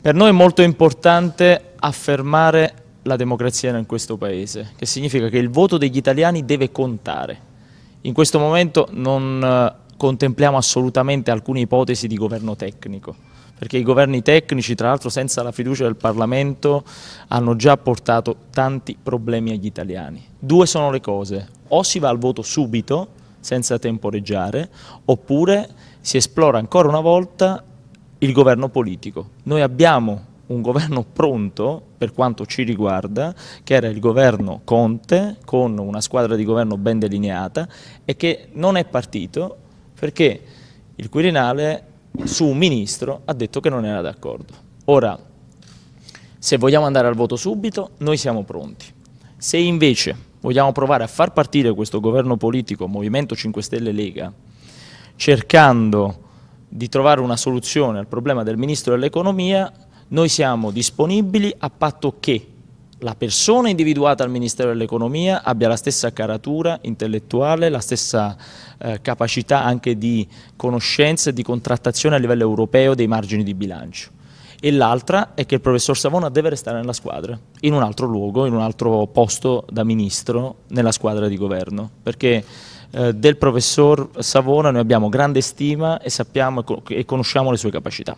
Per noi è molto importante affermare la democrazia in questo Paese, che significa che il voto degli italiani deve contare. In questo momento non eh, contempliamo assolutamente alcune ipotesi di governo tecnico, perché i governi tecnici, tra l'altro senza la fiducia del Parlamento, hanno già portato tanti problemi agli italiani. Due sono le cose, o si va al voto subito, senza temporeggiare, oppure si esplora ancora una volta il governo politico. Noi abbiamo un governo pronto, per quanto ci riguarda, che era il governo Conte, con una squadra di governo ben delineata, e che non è partito perché il Quirinale su un ministro ha detto che non era d'accordo. Ora, se vogliamo andare al voto subito, noi siamo pronti. Se invece vogliamo provare a far partire questo governo politico, Movimento 5 Stelle Lega, cercando di trovare una soluzione al problema del Ministro dell'Economia, noi siamo disponibili a patto che la persona individuata al Ministero dell'Economia abbia la stessa caratura intellettuale, la stessa eh, capacità anche di conoscenza e di contrattazione a livello europeo dei margini di bilancio. E l'altra è che il professor Savona deve restare nella squadra, in un altro luogo, in un altro posto da ministro nella squadra di governo, perché eh, del professor Savona noi abbiamo grande stima e sappiamo e conosciamo le sue capacità.